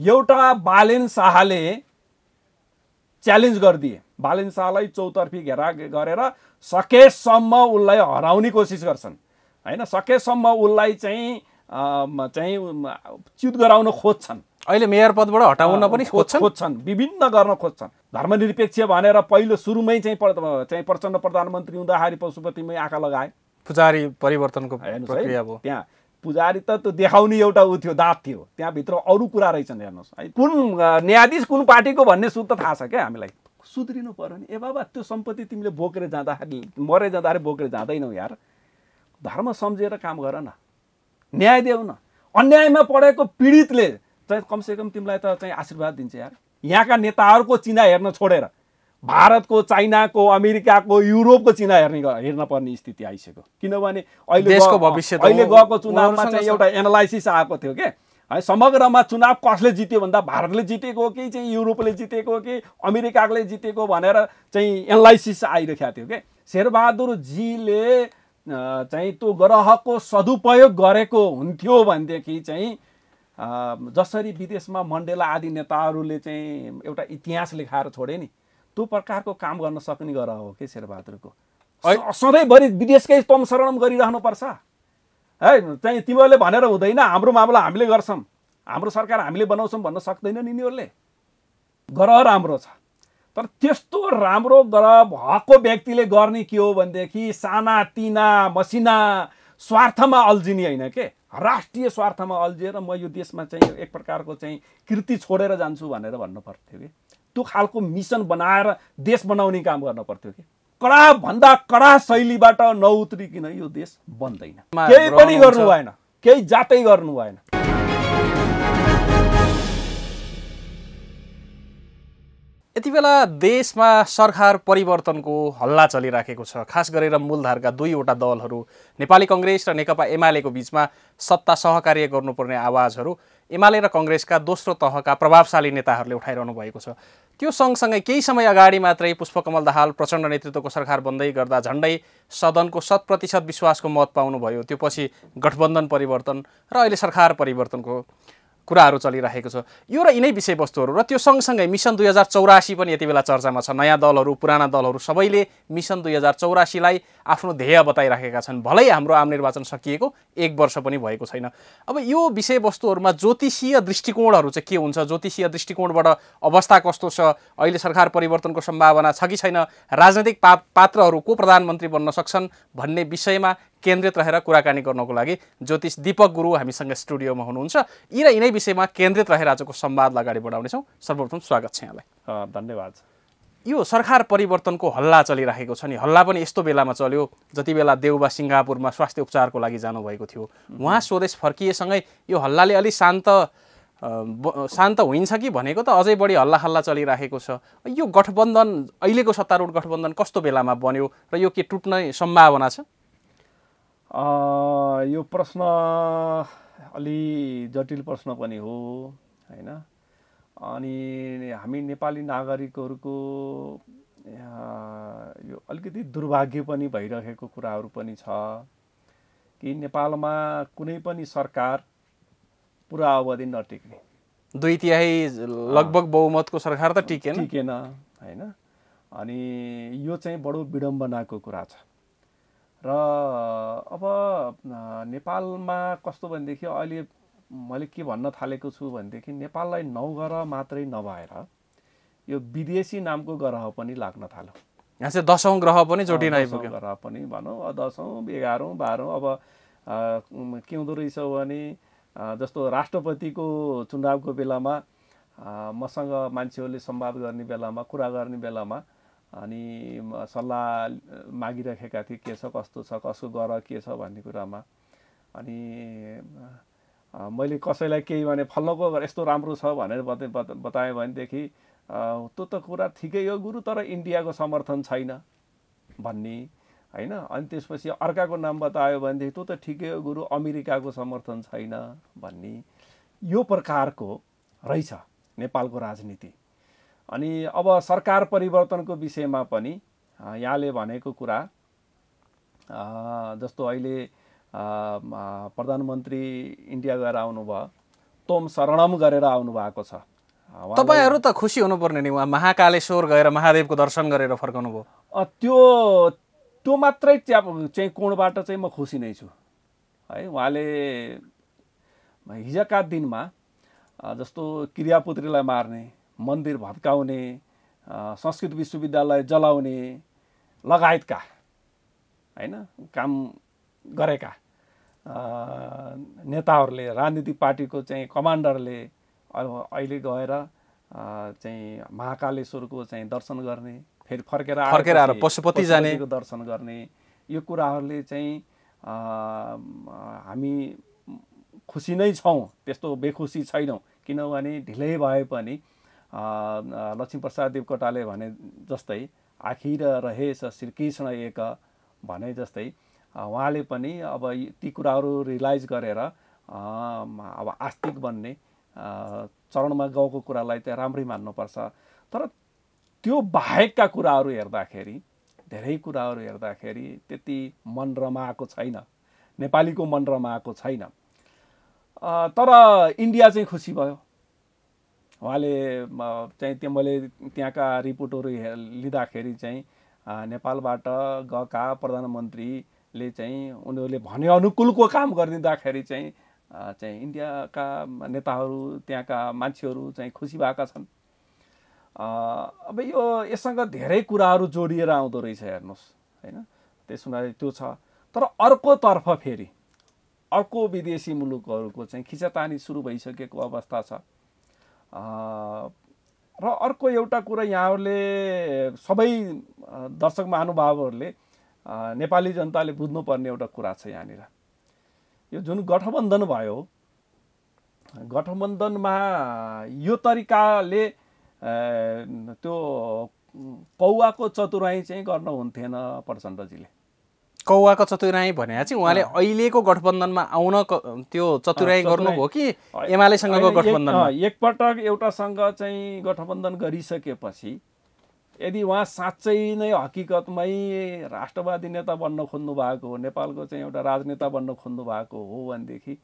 एउटा बालेन शाहले च्यालेन्ज गरिदिए बालेन शाहलाई चौतर्फी घेरा गरेर सकेसम्म उसलाई हराउने कोसिस गर्छन् होइन सकेसम्म उसलाई चाहिँ चाहिँ च्युत गराउन खोज्छन् अहिले मेयर पदबाट हटाउन पनि खोज्छन् खोज्छन् विभिन्न गर्न खोज्छन् धर्मनिरपेक्ष भनेर पहिलो सुरुमै चाहिँ चाहिँ प्रचण्ड प्रधानमन्त्री हुँदाखेरि पशुपतिमै आँखा लगाए पुजारी परिवर्तनको प्रक्रिया त्यहाँ पुजारी त त्यो देखाउने एउटा ऊ थियो दाँत थियो त्यहाँभित्र अरू कुरा रहेछन् हेर्नुहोस् है कुन न्यायाधीश कुन पार्टीको भन्ने सुध त थाहा छ क्या हामीलाई सुध्रिनु पऱ्यो नि ए बाबा त्यो सम्पत्ति तिमीले बोकेर जाँदाखेरि मरे जाँदाखेरि बोकेर जाँदैनौ यार धर्म सम्झेर काम गर न न्याय देऊ न अन्यायमा पढेको पीडितले चाहिँ कमसेकम तिमीलाई त चाहिँ आशीर्वाद दिन्छ यार यहाँका नेताहरूको चिना हेर्न छोडेर भारतको चाइनाको अमेरिकाको युरोपको चिना हेर्ने हेर्न पर्ने स्थिति आइसक्यो किनभने अहिले देशको भविष्य अहिले गएको चुनावमा चाहिँ एउटा एनालाइसिस आएको थियो के है समग्रमा चुनाव कसले जित्यो भन्दा भारतले जितेको कि चाहिँ युरोपले जितेको कि अमेरिकाले जितेको भनेर चाहिँ एनालाइसिस आइरहेको थियो के शेरबहादुरजीले चाहिँ त्यो ग्रहको सदुपयोग गरेको हुन्थ्यो भनेदेखि चाहिँ जसरी विदेशमा मण्डेला आदि नेताहरूले चाहिँ एउटा इतिहास लेखाएर छोडे नि त्यो प्रकारको काम गर्न सक्ने गर हो कि शेरबहादुरको सधैँभरि विदेशकै तम शरणम पर्छ है चाहिँ तिमीहरूले भनेर हुँदैन हाम्रो मामला हामीले गर्छौँ हाम्रो सरकार हामीले बनाउँछौँ भन्न सक्दैन नि यिनीहरूले ग्रह राम्रो छ तर त्यस्तो राम्रो ग्रह भएको व्यक्तिले गर्ने के हो भनेदेखि साना तिना मसिना स्वार्थमा अल्झिने होइन के राष्ट्रिय स्वार्थमा अल्झिएर म यो देशमा चाहिँ एक प्रकारको चाहिँ कृति छोडेर जान्छु भनेर भन्नु पर्थ्यो कि त्यो खालको मिसन बनाएर देश बनाउने काम गर्न पर्थ्यो कि कडा भन्दा कडा शैलीबाट नउत्रिकन यो देश बन्दैन केही पनि गर्नु भएन केही जातै गर्नु भएन यति बेला देशमा सरकार परिवर्तनको हल्ला चलिराखेको छ खास गरेर मूलधारका दुईवटा दलहरू नेपाली कङ्ग्रेस र नेकपा एमालेको बिचमा सत्ता सहकार्य गर्नुपर्ने आवाजहरू एमाले र कङ्ग्रेसका दोस्रो तहका प्रभावशाली नेताहरूले उठाइरहनु भएको छ त्यो सँगसँगै केही समय अगाडि मात्रै पुष्पकमल दाहाल प्रचण्ड नेतृत्वको सरकार बन्दै गर्दा झन्डै सदनको शत प्रतिशत विश्वासको मत पाउनुभयो त्यो पछि गठबन्धन परिवर्तन र अहिले सरकार परिवर्तनको कुराहरू चलिरहेको छ यो र यिनै विषयवस्तुहरू र त्यो सँगसँगै मिसन दुई हजार चौरासी पनि यति बेला चर्चामा छ नयाँ दलहरू पुराना दलहरू सबैले मिसन दुई हजार चौरासीलाई आफ्नो ध्येय बताइराखेका छन् भलै हाम्रो आम निर्वाचन सकिएको एक वर्ष पनि भएको छैन अब यो विषयवस्तुहरूमा ज्योतिषीय दृष्टिकोणहरू चाहिँ के हुन्छ ज्योतिषीय दृष्टिकोणबाट अवस्था कस्तो छ अहिले सरकार परिवर्तनको सम्भावना छ कि छैन राजनैतिक पा पात्रहरू को प्रधानमन्त्री बन्न सक्छन् भन्ने विषयमा केन्द्रित रहेर कुराकानी गर्नको लागि ज्योतिष दीपक गुरु हामीसँग स्टुडियोमा हुनुहुन्छ यी र यिनै विषयमा केन्द्रित रहेर आजको संवादलाई अगाडि बढाउनेछौँ सर्वप्रथम स्वागत छ यहाँलाई धन्यवाद यो सरकार परिवर्तनको हल्ला चलिरहेको छ नि हल्ला पनि यस्तो बेलामा चल्यो जति बेला देउबा सिङ्गापुरमा स्वास्थ्य उपचारको लागि जानुभएको थियो उहाँ स्वदेश फर्किएसँगै यो हल्लाले अलिक शान्त शान्त हुन्छ कि भनेको त अझै बढी हल्ला हल्ला चलिरहेको छ यो गठबन्धन अहिलेको सत्तारूढ गठबन्धन कस्तो बेलामा बन्यो र यो के टुट्ने सम्भावना छ यो प्रश्न अलि जटिल प्रश्न पनि हो होइन अनि हामी नेपाली नागरिकहरूको यो अलिकति दुर्भाग्य पनि भइरहेको कुराहरू पनि छ कि नेपालमा कुनै पनि सरकार पुरा अवधि नटिक्ने दुई तिहाई लगभग बहुमतको सरकार त टिकेन टिकेन होइन अनि यो चाहिँ बडो विडम्बनाको कुरा छ र अब नेपालमा कस्तो भनेदेखि अहिले मैले के भन्न थालेको छु भनेदेखि नेपाललाई नौग्रह मात्रै नभएर यो विदेशी नामको ग्रह पनि लाग्न थाल्यो यहाँ चाहिँ दसौँ ग्रह पनि जोडिन आइपुग्यो ग्रह पनि भनौँ दसौँ एघारौँ बाह्रौँ अब के हुँदो रहेछ भने जस्तो राष्ट्रपतिको चुनावको बेलामा मसँग मान्छेहरूले संवाद गर्ने बेलामा कुरा गर्ने बेलामा अनि सल्लाह मागिराखेका थिए के छ कस्तो छ कसो गर के छ भन्ने कुरामा अनि मैले कसैलाई केही भने फल्लोको यस्तो राम्रो छ भनेर बताएँ भनेदेखि त्यो त कुरा ठिकै हो गुरु तर इन्डियाको समर्थन छैन भन्ने होइन अनि त्यसपछि अर्काको नाम बतायो भनेदेखि त्यो त ठिकै हो गुरु अमेरिकाको समर्थन छैन भन्ने यो प्रकारको रहेछ नेपालको राजनीति अनि अब सरकार परिवर्तनको विषयमा पनि यहाँले भनेको कुरा जस्तो अहिले प्रधानमन्त्री इन्डिया गएर आउनुभयो तोम शरणम गरेर आउनुभएको छ तपाईँहरू त खुसी हुनुपर्ने नि उहाँ महाकालेश्वर गएर महादेवको दर्शन गरेर फर्काउनु भयो त्यो त्यो मात्रै च्या चाहिँ कोणबाट चाहिँ म खुसी नै छु है उहाँले हिजका दिनमा जस्तो क्रियापुत्रीलाई मार्ने मन्दिर भत्काउने संस्कृत विश्वविद्यालय जलाउने लगायतका होइन काम गरेका नेताहरूले राजनीतिक पार्टीको चाहिँ कमान्डरले अहिले गएर चाहिँ महाकालेश्वरको चाहिँ दर्शन गर्ने फेरि फर्केर फर्केर आएर पशुपति जाने दर्शन गर्ने यो कुराहरूले चाहिँ हामी खुसी नै छौँ त्यस्तो बेखुसी छैनौँ किनभने ढिलै भए पनि लक्ष्मीप्रसाद देवकोटाले भने जस्तै आखिर रहेछ श्रीकृष्ण एक भने जस्तै उहाँले पनि अब ती कुराहरू रियलाइज गरेर अब आस्तिक बन्ने चरणमा गएको कुरालाई त्यहाँ राम्रै मान्नुपर्छ तर त्यो बाहेकका कुराहरू हेर्दाखेरि धेरै कुराहरू हेर्दाखेरि त्यति मन रमाएको छैन नेपालीको मन रमाएको छैन तर इन्डिया चाहिँ खुसी भयो उहाँले चाहिँ त्यो मैले त्यहाँका रिपोर्टहरू हे लिँदाखेरि चाहिँ नेपालबाट गएका प्रधानमन्त्रीले चाहिँ उनीहरूले भने अनुकूलको काम गरिदिँदाखेरि चाहिँ चाहिँ इन्डियाका नेताहरू त्यहाँका मान्छेहरू चाहिँ खुसी भएका छन् अब यो यससँग धेरै कुराहरू जोडिएर आउँदो रहेछ हेर्नुहोस् होइन त्यस हुनाले त्यो छ तर अर्कोतर्फ फेरि अर्को विदेशी मुलुकहरूको चाहिँ खिचातानी सुरु भइसकेको अवस्था छ र अर्को एउटा कुरा यहाँहरूले सबै दर्शक महानुभावहरूले नेपाली जनताले बुझ्नुपर्ने एउटा कुरा छ यहाँनिर यो जुन गठबन्धन भयो गठबन्धनमा यो तरिकाले त्यो कौवाको चतुराई चाहिँ गर्न हुन्थेन प्रचण्डजीले कौवाको चतुराई भने चाहिँ उहाँले अहिलेको गठबन्धनमा आउन त्यो चतुराई गर्नुभयो कि एमालेसँगको गठबन्धन एकपटक एउटासँग चाहिँ गठबन्धन गरिसकेपछि यदि उहाँ साँच्चै नै हकिकतमै राष्ट्रवादी नेता बन्न खोज्नु भएको हो नेपालको चाहिँ एउटा राजनेता बन्न खोज्नु भएको हो भनेदेखि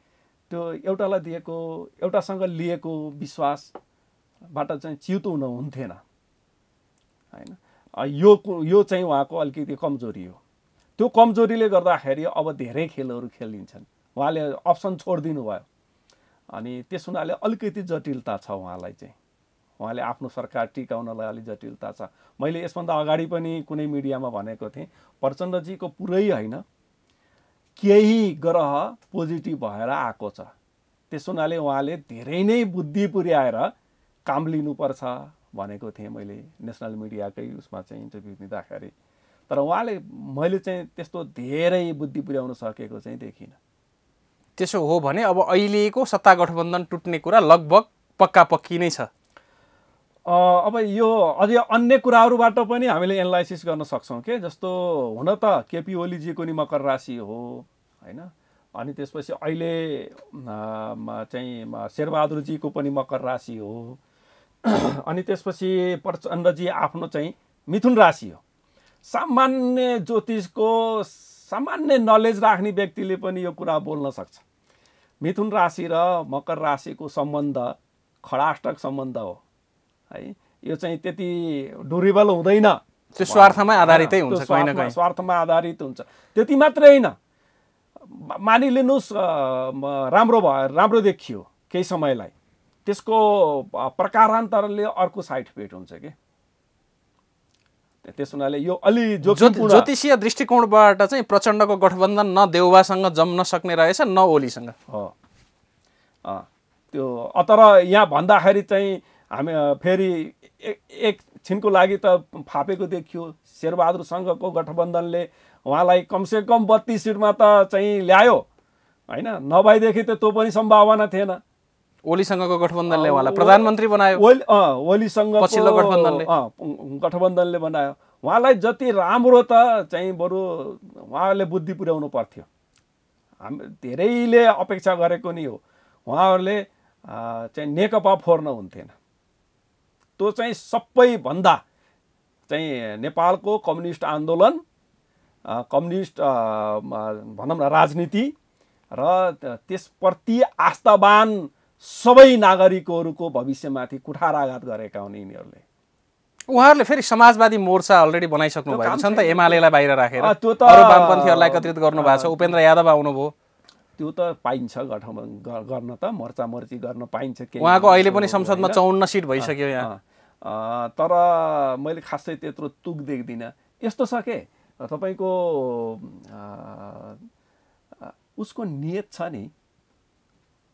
त्यो एउटालाई दिएको एउटासँग लिएको विश्वासबाट चाहिँ च्युतो हुन हुन्थेन होइन यो यो चाहिँ उहाँको अलिकति कमजोरी हो त्यो कमजोरीले गर्दाखेरि अब धेरै खेलहरू खेलिन्छन् उहाँले अप्सन छोडिदिनु भयो अनि त्यस हुनाले अलिकति जटिलता छ उहाँलाई चाहिँ उहाँले आफ्नो सरकार टिकाउनलाई अलिक जटिलता छ मैले यसभन्दा अगाडि पनि कुनै मिडियामा भनेको थिएँ प्रचण्डजीको पुरै होइन केही ग्रह पोजिटिभ भएर आएको छ त्यस हुनाले उहाँले धेरै नै बुद्धि पुर्याएर काम लिनुपर्छ भनेको थिएँ मैले नेसनल मिडियाकै उसमा चाहिँ इन्टरभ्यू दिँदाखेरि तर उहाँले मैले चाहिँ त्यस्तो धेरै बुद्धि पुर्याउन सकेको चाहिँ देखिनँ त्यसो हो भने अब अहिलेको सत्ता गठबन्धन टुट्ने कुरा लगभग पक्का पक्की नै छ अब यो अझै अन्य कुराहरूबाट पनि हामीले एनालाइसिस गर्न सक्छौँ के जस्तो हुन त केपी ओलीजीको नि मकर राशि हो होइन अनि त्यसपछि अहिले चाहिँ शेरबहादुरजीको पनि मकर राशि हो अनि त्यसपछि प्रचण्डजी आफ्नो चाहिँ मिथुन राशि हो सामान्य ज्योतिषको सामान्य नलेज राख्ने व्यक्तिले पनि यो कुरा बोल्न सक्छ मिथुन राशि र मकर राशिको सम्बन्ध खडाष्टक सम्बन्ध हो है यो चाहिँ त्यति डुरेबल हुँदैन त्यो स्वार्थमा आधारितै हुन्छ स्वार्थमा आधारित हुन्छ त्यति मात्रै होइन मानिलिनुहोस् राम्रो भयो राम्रो देखियो केही समयलाई त्यसको प्रकारान्तरले अर्को साइड इफेक्ट हुन्छ कि त्यस हुनाले यो अलि ज्योतिषीय दृष्टिकोणबाट चाहिँ प्रचण्डको गठबन्धन न देउवासँग जम्न सक्ने रहेछ न ओलीसँग हो त्यो तर यहाँ भन्दाखेरि चाहिँ हामी फेरि एक एकछिनको लागि त फापेको देखियो शेरबहादुर सङ्घको गठबन्धनले उहाँलाई कमसेकम बत्तिस सिटमा त चाहिँ ल्यायो होइन नभएदेखि त त्यो पनि सम्भावना थिएन ओलीसँगको गठबन्धनले उहाँलाई प्रधानमन्त्री बनायो ओलीसँग पछिल्लो गठबन्धनले गठबन्धनले बनायो उहाँलाई जति राम्रो त चाहिँ बरु उहाँहरूले बुद्धि पुर्याउनु पर्थ्यो हाम धेरैले अपेक्षा गरेको नि हो उहाँहरूले चाहिँ नेकपा फोर्न हुन्थेन त्यो चाहिँ सबैभन्दा चाहिँ नेपालको कम्युनिस्ट आन्दोलन कम्युनिस्ट भनौँ न राजनीति र त्यसप्रति आस्थावान सबै नागरिकहरूको भविष्यमाथि कुठाराघात गरेका हुन् यिनीहरूले उहाँहरूले फेरि समाजवादी मोर्चा अलरेडी बनाइसक्नु भएको छ नि त एमालेलाई बाहिर राखेर त्यो त वामपन्थीहरूलाई एकत्रित गर्नुभएको छ उपेन्द्र यादव आउनुभयो त्यो त पाइन्छ गठबन्धन गर्न त मोर्चा मोर्ची गर्न पाइन्छ के उहाँको अहिले पनि संसदमा चौन्न सिट भइसक्यो यहाँ तर मैले खासै त्यत्रो तुक देख्दिनँ यस्तो छ के तपाईँको उसको नियत छ नि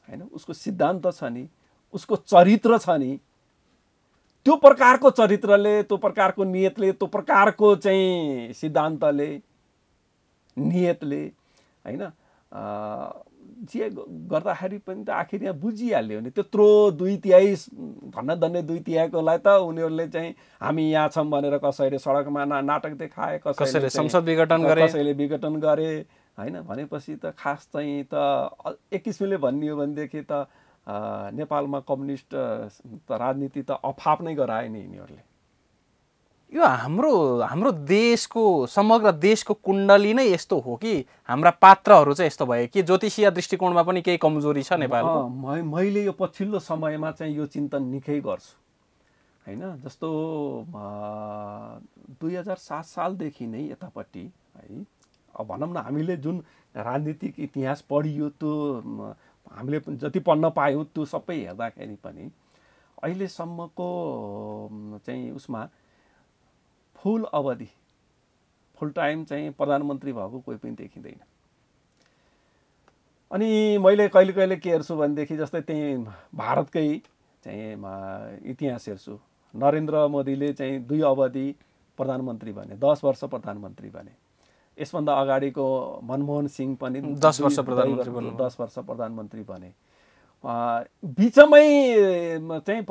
होइन उसको सिद्धान्त छ नि उसको चरित्र छ नि त्यो प्रकारको चरित्रले त्यो प्रकारको नियतले त्यो प्रकारको चाहिँ सिद्धान्तले नियतले होइन जे गर्दाखेरि पनि त आखिर यहाँ बुझिहाल्यो भने त्यत्रो दुई तिहाई भन्न धन्य दुई तिहाईकोलाई त उनीहरूले चाहिँ हामी यहाँ छौँ भनेर कसैले सडकमा नाटक देखाए कसैले संसद विघटन गरे कसैले विघटन गरे होइन भनेपछि त खास चाहिँ त एक किसिमले भन्ने हो भनेदेखि त नेपालमा कम्युनिस्ट त राजनीति त अफाप नै गराए नि यिनीहरूले यो हाम्रो हाम्रो देशको समग्र देशको कुण्डली नै यस्तो हो कि हाम्रा पात्रहरू चाहिँ यस्तो भयो कि ज्योतिषीय दृष्टिकोणमा पनि केही कमजोरी छ नेपाल मैले यो पछिल्लो समयमा चाहिँ यो चिन्तन निकै गर्छु होइन जस्तो दुई हजार सात सालदेखि नै यतापट्टि है भनौँ न हामीले जुन राजनीतिक इतिहास पढियो त्यो हामीले जति पढ्न पायौँ त्यो सबै हेर्दाखेरि पनि अहिलेसम्मको चाहिँ उसमा फुल अवधि फुल टाइम चाहिँ प्रधानमन्त्री भएको कोही पनि देखिँदैन अनि मैले कहिले कहिले के हेर्छु भनेदेखि जस्तै त्यहीँ भारतकै चाहिँ इतिहास हेर्छु नरेन्द्र मोदीले चाहिँ दुई अवधि प्रधानमन्त्री भने दस वर्ष प्रधानमन्त्री भने यसभन्दा अगाडिको मनमोहन सिंह पनि दस वर्ष प्रधानमन्त्री दस वर्ष प्रधानमन्त्री बने बिचमै चाहिँ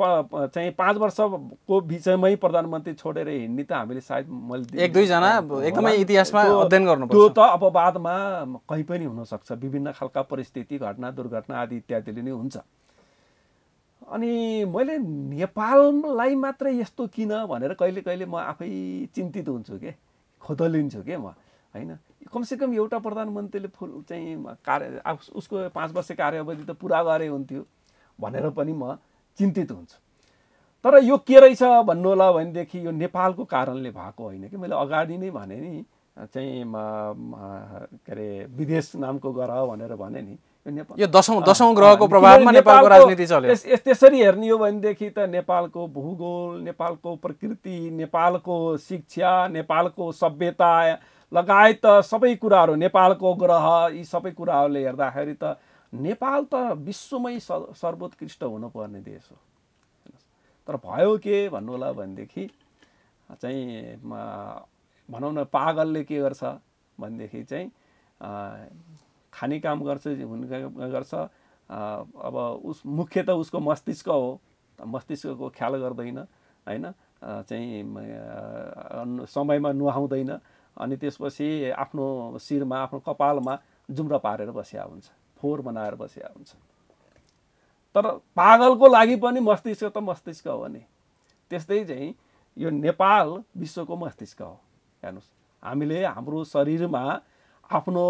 चाहिँ पाँच वर्षको बिचमै प्रधानमन्त्री छोडेर हिँड्ने त हामीले सायद मैले एक दुईजना एकदमै इतिहासमा अध्ययन गर्नु त्यो त अपवादमा बादमा कहीँ पनि हुनसक्छ विभिन्न खालका परिस्थिति घटना दुर्घटना आदि इत्यादिले नै हुन्छ अनि मैले नेपाललाई मात्र यस्तो किन भनेर कहिले कहिले म आफै चिन्तित हुन्छु के खोदलिन्छु के म होइन कमसेकम एउटा प्रधानमन्त्रीले फुल चाहिँ कार्य उसको पाँच वर्ष कार्यावधि त पुरा गरे हुन्थ्यो भनेर पनि म चिन्तित हुन्छु तर यो के रहेछ भन्नु होला भनेदेखि यो नेपालको कारणले भएको होइन कि मैले अगाडि नै भने नि चाहिँ के अरे विदेश नामको ग्रह भनेर भने नि यो नेपाल यो दशौँ दशौँ ग्रहको प्रभावमा नेपालको राजनीति चल्यो त्यसरी हेर्ने हो भनेदेखि त नेपालको भूगोल नेपालको प्रकृति नेपालको शिक्षा नेपालको सभ्यता लगायत सबै कुराहरू नेपालको ग्रह यी सबै कुराहरूले हेर्दाखेरि त नेपाल त विश्वमै स सर्वोत्कृष्ट हुनुपर्ने देश हो तर भयो के भन्नु होला भनेदेखि चाहिँ भनौँ न पागलले के गर्छ भनेदेखि चाहिँ खाने काम गर्छ गर्छ अब उस मुख्य त उसको मस्तिष्क हो मस्तिष्कको ख्याल गर्दैन होइन चाहिँ समयमा नुहाउँदैन अनि त्यसपछि आफ्नो शिरमा आफ्नो कपालमा जुम्रा पारेर बस्या हुन्छ फोहोर बनाएर बस्या हुन्छ तर पागलको लागि पनि मस्तिष्क त मस्तिष्क हो नि त्यस्तै चाहिँ यो नेपाल विश्वको मस्तिष्क हो हेर्नुहोस् हामीले हाम्रो शरीरमा आफ्नो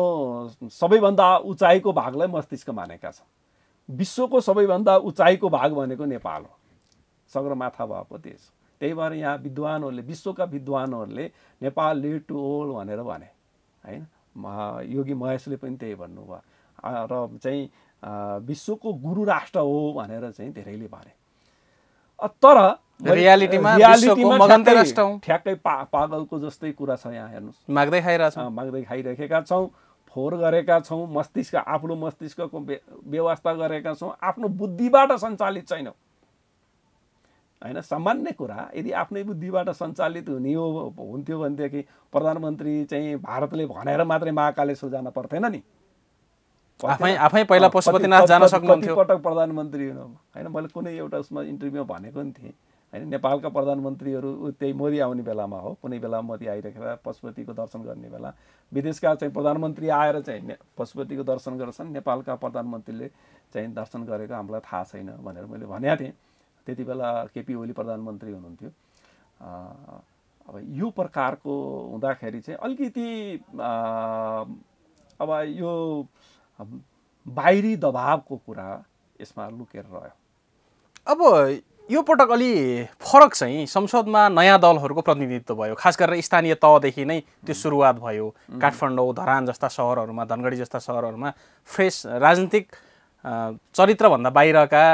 सबैभन्दा उचाइको भागलाई मस्तिष्क मानेका छौँ विश्वको सबैभन्दा उचाइको भाग भनेको नेपाल हो सगरमाथा भएको देश हो त्यही भएर यहाँ विद्वानहरूले विश्वका विद्वानहरूले नेपाल लिड टु ओल भनेर भने होइन योगी महेशले पनि त्यही भन्नुभयो र चाहिँ विश्वको गुरु राष्ट्र हो भनेर चाहिँ धेरैले भने तर ठ्याक्कै पा पागलको जस्तै कुरा छ यहाँ हेर्नुहोस् माग्दै छ माग्दै खाइरहेका छौँ फोहोर गरेका छौँ मस्तिष्क आफ्नो मस्तिष्कको व्यवस्था गरेका छौँ आफ्नो बुद्धिबाट सञ्चालित छैनौँ होइन सामान्य कुरा यदि आफ्नै बुद्धिबाट सञ्चालित हुने हो हुन्थ्यो भनेदेखि प्रधानमन्त्री चाहिँ भारतले भनेर मात्रै महाकालेश्वर जान पर्थेन नि आफै आफै पहिला पशुपतिनाथ जान सक्नुहुन्थ्यो पटक प्रधानमन्त्री हुनु होइन मैले कुनै एउटा उसमा इन्टरभ्यूमा भनेको नि थिएँ होइन नेपालका प्रधानमन्त्रीहरू त्यही मोदी आउने बेलामा हो कुनै बेला मोदी आइरहेको पशुपतिको दर्शन गर्ने बेला विदेशका चाहिँ प्रधानमन्त्री आएर चाहिँ पशुपतिको दर्शन गर्छन् नेपालका प्रधानमन्त्रीले चाहिँ दर्शन गरेको हामीलाई थाहा छैन भनेर मैले भनेको थिएँ त्यति बेला केपी ओली प्रधानमन्त्री हुनुहुन्थ्यो अब यो प्रकारको हुँदाखेरि चाहिँ अलिकति अब यो बाहिरी दबावको कुरा यसमा लुकेर रह्यो अब यो पटक अलि फरक चाहिँ संसदमा नयाँ दलहरूको प्रतिनिधित्व भयो खास गरेर स्थानीय तहदेखि नै त्यो सुरुवात भयो काठमाडौँ धरान जस्ता सहरहरूमा धनगढी जस्ता सहरहरूमा फ्रेस राजनीतिक चरित्रभन्दा बाहिरका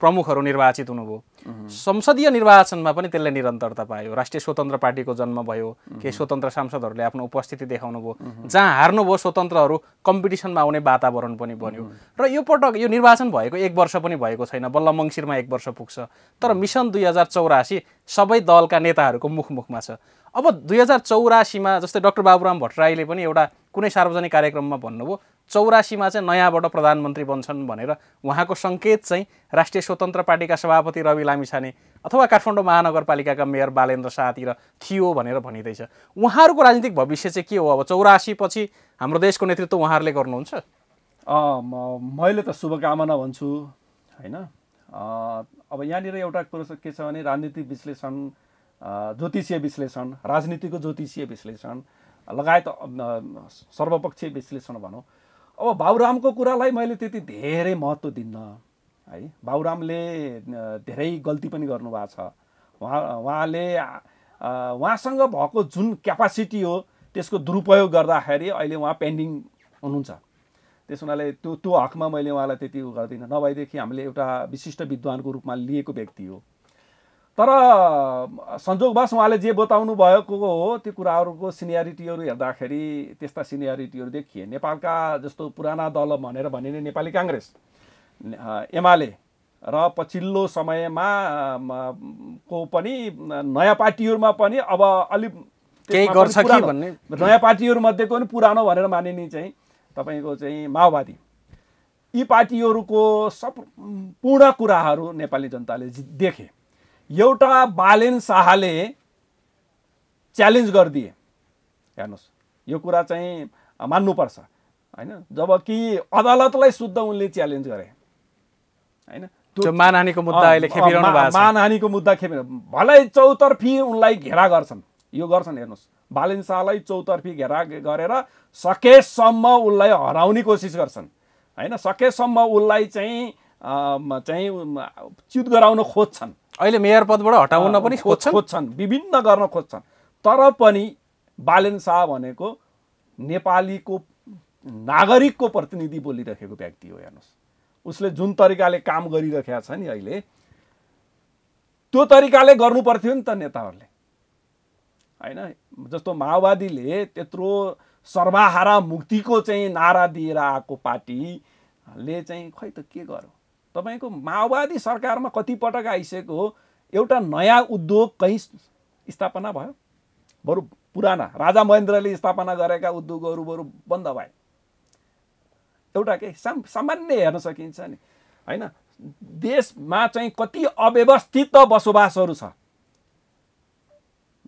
प्रमुखहरू निर्वाचित हुनुभयो संसदीय निर्वाचनमा पनि त्यसले निरन्तरता पायो राष्ट्रिय स्वतन्त्र पार्टीको जन्म भयो केही स्वतन्त्र सांसदहरूले आफ्नो उपस्थिति देखाउनु भयो जहाँ हार्नुभयो स्वतन्त्रहरू कम्पिटिसनमा आउने वातावरण पनि बन्यो र यो पटक यो निर्वाचन भएको एक वर्ष पनि भएको छैन बल्ल मङ्सिरमा एक वर्ष पुग्छ तर मिसन दुई हजार चौरासी सबै दलका नेताहरूको मुखमुखमा छ अब दुई हजार चौरासीमा जस्तै डक्टर बाबुराम भट्टराईले पनि एउटा कुनै सार्वजनिक कार्यक्रममा भन्नुभयो चौरासीमा चाहिँ नयाँबाट प्रधानमन्त्री बन्छन् भनेर उहाँको सङ्केत चाहिँ राष्ट्रिय स्वतन्त्र पार्टीका सभापति रवि लामिछाने अथवा काठमाडौँ महानगरपालिकाका मेयर बालेन्द्र शाहतिर थियो भनेर भनिँदैछ उहाँहरूको राजनीतिक भविष्य चाहिँ के हो अब चौरासी पछि हाम्रो देशको नेतृत्व उहाँहरूले गर्नुहुन्छ मैले त शुभकामना भन्छु होइन अब यहाँनिर एउटा कुरो के छ भने राजनीतिक विश्लेषण ज्योतिषीय विश्लेषण राजनीतिको ज्योतिषीय विश्लेषण लगायत सर्वपक्षीय विश्लेषण भनौँ अब बाबुरामको कुरालाई मैले त्यति धेरै महत्त्व दिन्न है बाबुरामले धेरै गल्ती पनि गर्नुभएको छ उहाँ उहाँले उहाँसँग भएको जुन क्यापासिटी हो त्यसको दुरुपयोग गर्दाखेरि अहिले उहाँ पेन्डिङ हुनुहुन्छ त्यस हुनाले त्यो त्यो हकमा मैले उहाँलाई त्यति उ गर्दिनँ नभएदेखि हामीले एउटा विशिष्ट विद्वानको रूपमा लिएको व्यक्ति हो तर सञ्जोगवास उहाँले जे बताउनु भएको हो त्यो कुराहरूको सिनियरिटीहरू हेर्दाखेरि त्यस्ता सिनियरिटीहरू देखिए नेपालका जस्तो पुराना दल भनेर भनिने नेपाली काङ्ग्रेस एमाले र पछिल्लो समयमा को पनि नयाँ पार्टीहरूमा पनि अब अलिक केही गर्छ कि भन्ने नयाँ पार्टीहरूमध्येको पनि पुरानो भनेर मानिने चाहिँ तपाईँको चाहिँ माओवादी यी पार्टीहरूको सम्पूर्ण कुराहरू नेपाली जनताले देखे एउटा बालेन शाहले च्यालेन्ज गरिदिए हेर्नुहोस् यो कुरा चाहिँ मान्नुपर्छ होइन जब कि अदालतलाई शुद्ध उनले च्यालेन्ज गरे होइन मानहानीको मुद्दा अहिले खेपिरहनु भएको छ मानहानीको मुद्दा खेपि भलै चौतर्फी उनलाई घेरा गर्छन् यो गर्छन् हेर्नुहोस् बालेन शाहलाई चौतर्फी घेरा गरेर सकेसम्म उनलाई हराउने कोसिस गर्छन् होइन सकेसम्म उसलाई चाहिँ चाहिँ च्युत गराउन खोज्छन् अहिले मेयर पदबाट हटाउन पनि खोज्छन् खोज्छन् विभिन्न गर्न खोज्छन् तर पनि बालेन शाह भनेको नेपालीको नागरिकको प्रतिनिधि बोलिरहेको व्यक्ति हो हेर्नुहोस् उसले जुन तरिकाले काम गरिरहेका छ नि अहिले त्यो तरिकाले गर्नु पर्थ्यो नि त नेताहरूले होइन जस्तो माओवादीले त्यत्रो सर्वाहारा मुक्तिको चाहिँ नारा दिएर आएको पार्टीले चाहिँ खै त के गर्यो तपाईँको माओवादी सरकारमा कतिपटक आइसकेको हो एउटा नयाँ उद्योग कहीँ स्थापना भयो बरु पुराना राजा महेन्द्रले स्थापना गरेका उद्योगहरू बरु बन्द भए एउटा के साम सामान्य हेर्न सकिन्छ नि होइन देशमा चाहिँ कति अव्यवस्थित बसोबासहरू छ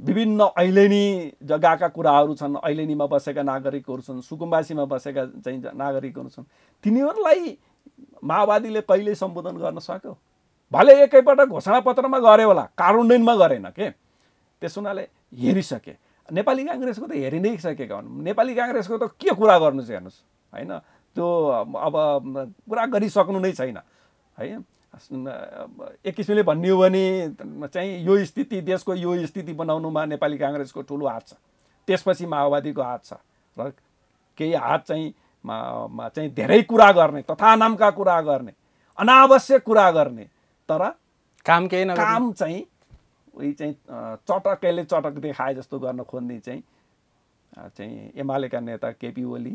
विभिन्न ऐलेनी जग्गाका कुराहरू छन् ऐलेनीमा बसेका नागरिकहरू छन् सुकुम्बासीमा बसेका चाहिँ नागरिकहरू छन् तिनीहरूलाई माओवादीले कहिल्यै सम्बोधन गर्न सक्यो भले एकैपल्ट घोषणापत्रमा गरे होला कार्यान्वयनमा गरेन के त्यस हुनाले हेरिसके नेपाली काङ्ग्रेसको त हेरि नै सकेका हुन् नेपाली काङ्ग्रेसको त के कुरा गर्नु चाहिँ हेर्नुहोस् होइन त्यो अब कुरा गरिसक्नु नै छैन है एक किसिमले भन्ने हो भने चाहिँ यो स्थिति देशको यो स्थिति बनाउनुमा नेपाली काङ्ग्रेसको ठुलो हात छ त्यसपछि माओवादीको हात छ र केही हात चाहिँ मा चाहिँ धेरै कुरा गर्ने तथा नामका कुरा गर्ने अनावश्यक कुरा गर्ने तर काम केही काम चाहिँ उयो चाहिँ चटकैले चटक देखाए जस्तो गर्न खोज्ने चाहिँ चाहिँ एमालेका नेता केपी ओली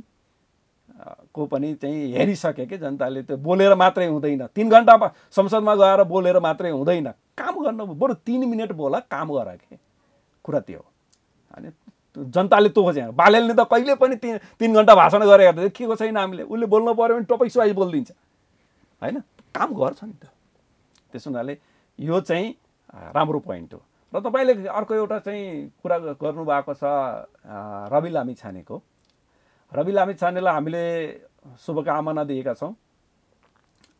को पनि चाहिँ हेरिसके कि जनताले त्यो बोलेर मात्रै हुँदैन तिन घन्टामा संसदमा गएर बोलेर मात्रै हुँदैन काम गर्नु बरु तिन मिनट बोला काम गर के कुरा त्यो हो अनि जनताले तो खोजे बालेलले त कहिले पनि तिन तिन घन्टा भाषण गरेर हेर्दा के को छैन हामीले उसले बोल्नु पऱ्यो भने टोपै सुवाइज बोलिदिन्छ होइन काम गर्छ नि त त्यस हुनाले यो चाहिँ राम्रो पोइन्ट हो र तपाईँले अर्को एउटा चाहिँ कुरा गर्नुभएको छ रवि लामी छानेको रवि लामी छानेलाई हामीले शुभकामना दिएका छौँ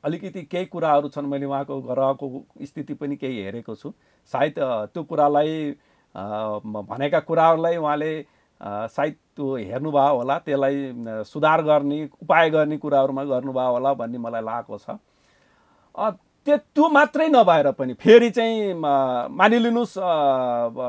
अलिकति केही कुराहरू छन् मैले उहाँको ग्रहको स्थिति पनि केही हेरेको छु सायद त्यो कुरालाई भनेका कुराहरूलाई उहाँले सायद त्यो हेर्नुभयो होला त्यसलाई सुधार गर्ने उपाय गर्ने कुराहरूमा गर्नुभयो होला भन्ने मलाई लागेको छ त्यो मात्रै नभएर पनि फेरि चाहिँ मानिलिनुहोस्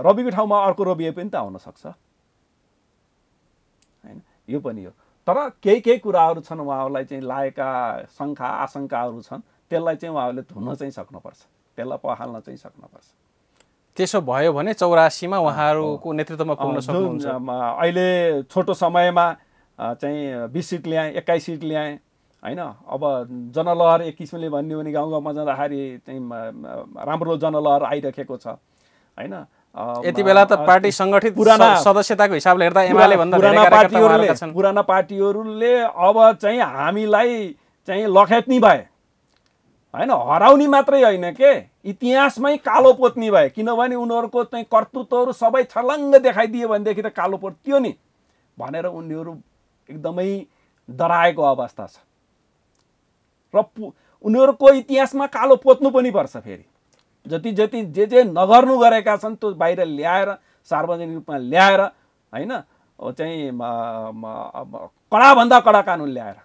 रविको ठाउँमा अर्को रवि पनि त आउनसक्छ होइन यो पनि हो तर केही केही कुराहरू छन् उहाँहरूलाई चाहिँ लागेका शङ्का आशङ्काहरू छन् त्यसलाई चाहिँ उहाँहरूले धुन चाहिँ सक्नुपर्छ त्यसलाई पहाल्न चाहिँ सक्नुपर्छ त्यसो भयो भने चौरासीमा उहाँहरूको नेतृत्वमा पुग्न सक्नुहुन्छ अहिले छोटो समयमा चाहिँ बिस सिट ल्याएँ एक्काइस सिट ल्याएँ होइन अब जनलहर एक किसिमले भन्यो भने गाउँ गाउँमा जाँदाखेरि चाहिँ राम्रो जनलहर आइरहेको छ होइन यति बेला त पार्टी सङ्गठित पुराना सदस्यताको हिसाबले हेर्दा एमाले भन्दा पुराना पार्टीहरूले पुराना पार्टीहरूले अब चाहिँ हामीलाई चाहिँ लखेत्नी भए होइन हराउने मात्रै होइन के इतिहासमै कालो पोत्नी भए किनभने उनीहरूको चाहिँ कर्तृत्वहरू सबै छलङ्ग देखाइदियो भनेदेखि त कालो त्यो नि भनेर उनीहरू एकदमै डराएको अवस्था छ र उनीहरूको इतिहासमा कालो पोत्नु पनि पर्छ फेरि जति जति जे जे नगर्नु गरेका छन् त्यो बाहिर ल्याएर सार्वजनिक रूपमा ल्याएर होइन चाहिँ कडाभन्दा कडा कानुन ल्याएर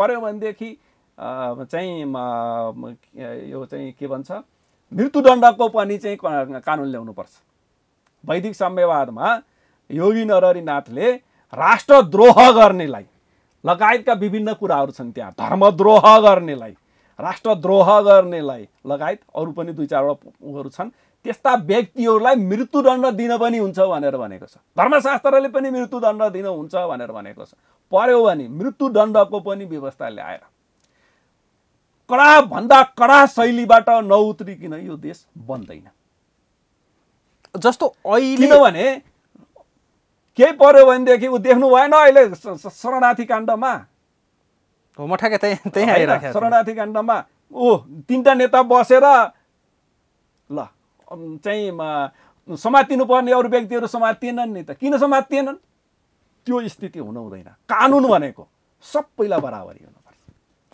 पऱ्यो भनेदेखि चाहिँ यो चाहिँ के भन्छ मृत्युदण्डको पनि चाहिँ कानुन ल्याउनुपर्छ वैदिक सम्यवादमा योगी नरहरीनाथले राष्ट्रद्रोह गर्नेलाई लगायतका विभिन्न कुराहरू छन् त्यहाँ धर्मद्रोह गर्नेलाई राष्ट्रद्रोह गर्नेलाई लगायत अरू पनि दुई चारवटा उहरू छन् त्यस्ता व्यक्तिहरूलाई मृत्युदण्ड दिन पनि हुन्छ भनेर भनेको छ धर्मशास्त्रले पनि मृत्युदण्ड दिन हुन्छ भनेर भनेको छ पर्यो भने मृत्युदण्डको पनि व्यवस्था ल्याएर कडाभन्दा कडा शैलीबाट नउत्रिकन यो देश बन्दैन जस्तो अहिले किनभने केही पर्यो भनेदेखि ऊ देख्नु भएन अहिले शरणार्थी काण्डमा शरणार्थी काण्डमा ओ तिनवटा नेता बसेर ल चाहिँ समातिनुपर्ने अरू व्यक्तिहरू समातिएनन् नि त किन समातिएनन् त्यो स्थिति हुनु हुँदैन कानुन भनेको सबैलाई बराबरी हुनु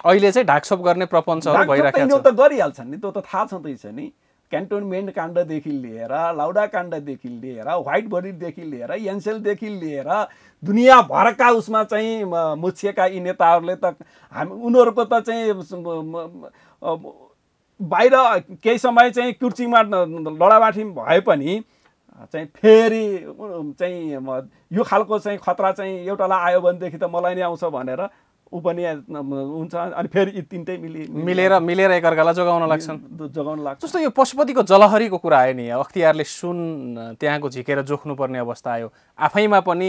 अहिले चाहिँ ढाकछोप गर्ने प्रपञ्चहरू भइरहेको त गरिहाल्छन् नि त्यो त थाहा छँदैछ नि क्यान्टोनमेन्ट काण्डदेखि लिएर लाउडा काण्डदेखि लिएर व्हाइट बडीदेखि लिएर एनसेलदेखि लिएर दुनियाँभरका उसमा चाहिँ मुछिएका यी नेताहरूले त हामी उनीहरूको त चाहिँ बाहिर केही समय चाहिँ कुर्चीमा लडाबाठी भए पनि चाहिँ फेरि चाहिँ यो खालको चाहिँ खतरा चाहिँ एउटालाई आयो भनेदेखि त मलाई नै आउँछ भनेर उपन्यास हुन्छ अनि फेरि यी तिनटै मिलि मिलेर मिलेर एकअर्कालाई जोगाउन लाग्छन् जोगाउन लाग्छ जस्तो यो पशुपतिको जलहरीको कुरा आयो नि अख्तियारले सुन त्यहाँको झिकेर जोख्नुपर्ने अवस्था आयो आफैमा पनि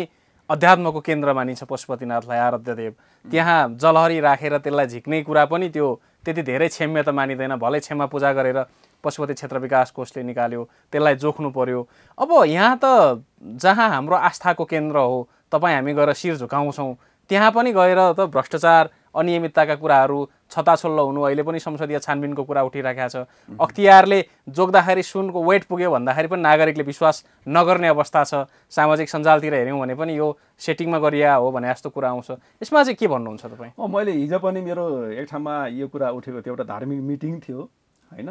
अध्यात्मको केन्द्र मानिन्छ पशुपतिनाथलाई आराध्यदेव त्यहाँ जलहरी राखेर त्यसलाई झिक्ने कुरा पनि त्यो त्यति धेरै क्षम्य त मानिँदैन भलै क्षमा पूजा गरेर पशुपति क्षेत्र विकास कोषले निकाल्यो त्यसलाई जोख्नु पर्यो अब यहाँ त जहाँ हाम्रो आस्थाको केन्द्र हो तपाईँ हामी गएर शिर झुकाउँछौँ त्यहाँ पनि गएर त भ्रष्टाचार अनियमितताका कुराहरू छताछोल्लो हुनु अहिले पनि संसदीय छानबिनको कुरा उठिरहेको छ अख्तियारले जोग्दाखेरि सुनको वेट पुग्यो भन्दाखेरि पनि नागरिकले विश्वास नगर्ने अवस्था छ सामाजिक सञ्जालतिर हेऱ्यौँ भने पनि यो सेटिङमा गरिया हो भने जस्तो कुरा आउँछ यसमा चाहिँ के भन्नुहुन्छ तपाईँ मैले हिजो पनि मेरो एक ठाउँमा यो कुरा उठेको थियो एउटा धार्मिक मिटिङ थियो होइन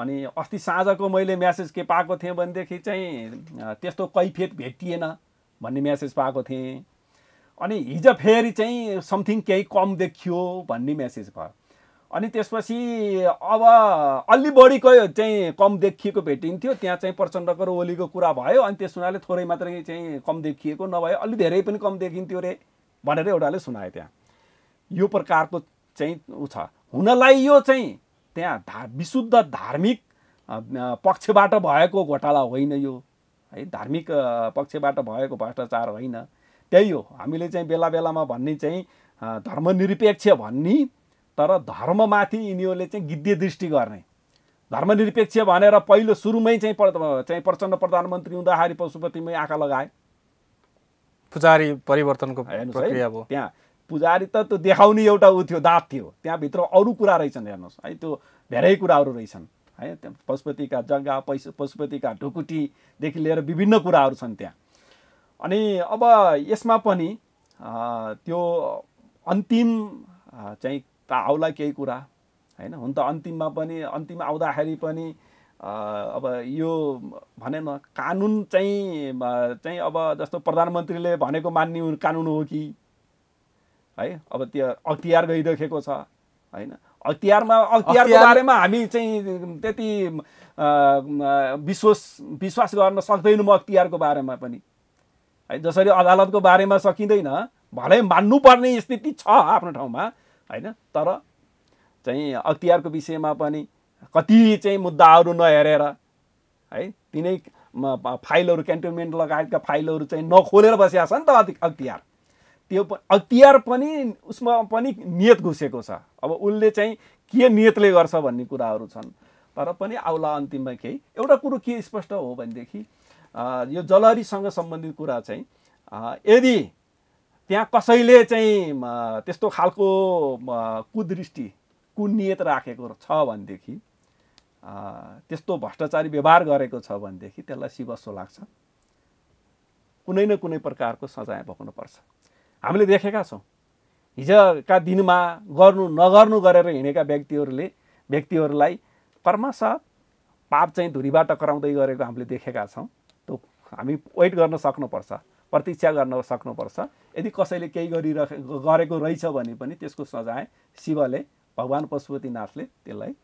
अनि अस्ति साँझको मैले म्यासेज के पाएको थिएँ भनेदेखि चाहिँ त्यस्तो कैफियत भेटिएन भन्ने म्यासेज पाएको थिएँ अनि हिजो फेरि चाहिँ समथिङ केही कम देखियो भन्ने मेसेज भयो अनि त्यसपछि अब अलि बढीको चाहिँ कम देखिएको भेटिन्थ्यो त्यहाँ चाहिँ प्रचण्डको र ओलीको कुरा भयो अनि त्यस हुनाले थोरै मात्रै चाहिँ कम देखिएको नभए अलि धेरै पनि कम देखिन्थ्यो रे भनेर एउटाले सुनायो त्यहाँ यो प्रकारको चाहिँ ऊ छ हुनलाई यो चाहिँ त्यहाँ धा विशुद्ध धार्मिक पक्षबाट भएको घोटाला होइन यो है धार्मिक पक्षबाट भएको भ्रष्टाचार होइन त्यही हो हामीले चाहिँ बेला बेलामा भन्ने चाहिँ धर्मनिरपेक्ष भन्ने तर धर्ममाथि यिनीहरूले चाहिँ गिद्धे दृष्टि गर्ने धर्मनिरपेक्ष भनेर पहिलो सुरुमै चाहिँ चाहिँ प्रचण्ड प्रधानमन्त्री हुँदाखेरि पशुपतिमै आँखा लगाए पुजारी परिवर्तनको प्रक्रिया भयो त्यहाँ पुजारी त त्यो देखाउने एउटा ऊ थियो दात थियो त्यहाँभित्र अरू कुरा रहेछन् हेर्नुहोस् है त्यो धेरै कुराहरू रहेछन् है त्यहाँ पशुपतिका जग्गा पैसा पशुपतिका ढुकुटीदेखि लिएर विभिन्न कुराहरू छन् त्यहाँ अनि अब यसमा पनि त्यो अन्तिम चाहिँ त आउला केही कुरा होइन हुन त अन्तिममा पनि अन्तिम आउँदाखेरि पनि अब यो भने न कानुन चाहिँ चाहिँ अब जस्तो प्रधानमन्त्रीले भनेको मान्ने कानुन हो कि है अब त्यो अख्तियार गइरहेको छ होइन अख्तियारमा अख्तियारको बारेमा हामी चाहिँ त्यति विश्वास विश्वास गर्न सक्दैनौँ अख्तियारको बारेमा पनि है जसरी अदालतको बारेमा सकिँदैन भलै मान्नुपर्ने स्थिति छ आफ्नो ठाउँमा होइन तर चाहिँ अख्तियारको विषयमा पनि कति चाहिँ मुद्दाहरू नहेरेर है तिनै फाइलहरू क्यान्टोनमेन्ट लगायतका फाइलहरू चाहिँ नखोलेर बसिया छ नि त अख्तियार त्यो अख्तियार पनि उसमा पनि नियत घुसेको छ अब उसले चाहिँ के नियतले गर्छ भन्ने कुराहरू छन् तर पनि आउला अन्तिममा केही एउटा कुरो के स्पष्ट हो भनेदेखि यो जलहरीसँग सम्बन्धित कुरा चाहिँ यदि त्यहाँ कसैले चाहिँ त्यस्तो खालको कुदृष्टि कुनियत राखेको छ भनेदेखि त्यस्तो भ्रष्टाचारी व्यवहार गरेको छ भनेदेखि त्यसलाई सिबसो लाग्छ कुनै न कुनै प्रकारको सजाय भोग्नुपर्छ हामीले देखेका छौँ हिजोका दिनमा गर्नु नगर्नु गरेर हिँडेका व्यक्तिहरूले व्यक्तिहरूलाई क्रमशः पाप चाहिँ धुरीबाट कराउँदै गरेको हामीले देखेका छौँ हामी वेट गर्न सक्नुपर्छ प्रतीक्षा गर्न सक्नुपर्छ यदि कसैले केही गरिरहे गरेको रहेछ भने पनि त्यसको सजाय शिवले भगवान् पशुपतिनाथले त्यसलाई